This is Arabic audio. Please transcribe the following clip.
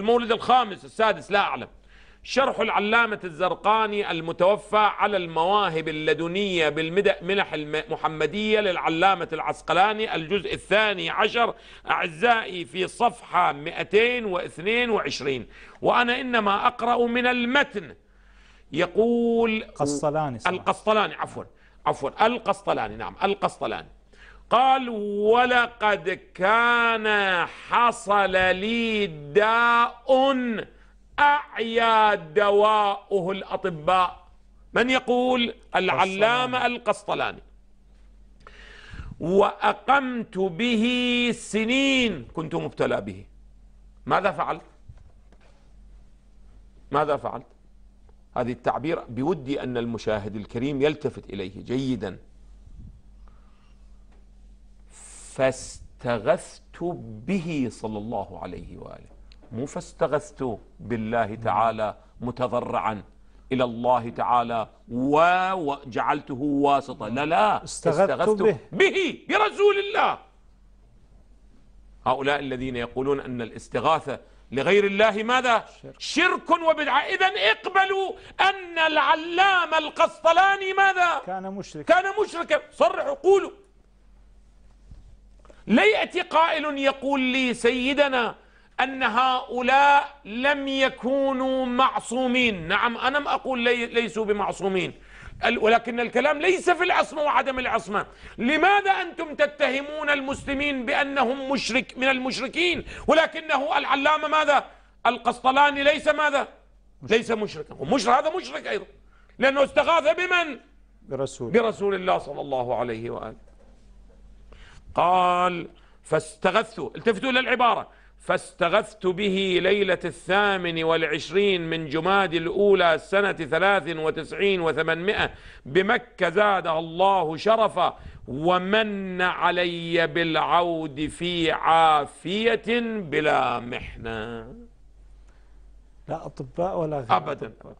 المولد الخامس السادس لا أعلم شرح العلامة الزرقاني المتوفى على المواهب اللدنية منح المحمدية للعلامة العسقلاني الجزء الثاني عشر أعزائي في صفحة 222 وأنا إنما أقرأ من المتن يقول قصلاني القسطلاني عفوا عفوا القسطلاني نعم القسطلاني قال ولقد كان حصل لي داء أعيا دواؤه الأطباء من يقول العلامة القسطلاني وأقمت به سنين كنت مبتلى به ماذا فعلت ماذا فعلت هذه التعبير بودي أن المشاهد الكريم يلتفت إليه جيداً فاستغثت به صلى الله عليه واله مو فاستغثت بالله تعالى متضرعا الى الله تعالى وجعلته واسطه لا لا استغثت, استغثت به. به برسول الله هؤلاء الذين يقولون ان الاستغاثه لغير الله ماذا شرك, شرك وبدعة إذا اقبلوا أن العلام القسطلاني ماذا كان مشركا كان مشركا صرحوا قولوا لا يأتي قائل يقول لي سيدنا أن هؤلاء لم يكونوا معصومين نعم أنا ما أقول لي ليسوا بمعصومين ولكن الكلام ليس في العصمة وعدم العصمة لماذا أنتم تتهمون المسلمين بأنهم مشرك من المشركين ولكنه العلامة ماذا القسطلاني ليس ماذا ليس مشركا ومشرك هذا مشرك أيضا لأنه استغاث بمن برسول, برسول الله صلى الله عليه وآله قال فاستغثوا التفتوا إلى العبارة فاستغثت به ليلة الثامن والعشرين من جماد الأولى سنة ثلاث وتسعين وثمانمائة بمكة زادها الله شرفا ومن علي بالعود في عافية بلا محنة لا أطباء ولا أبدا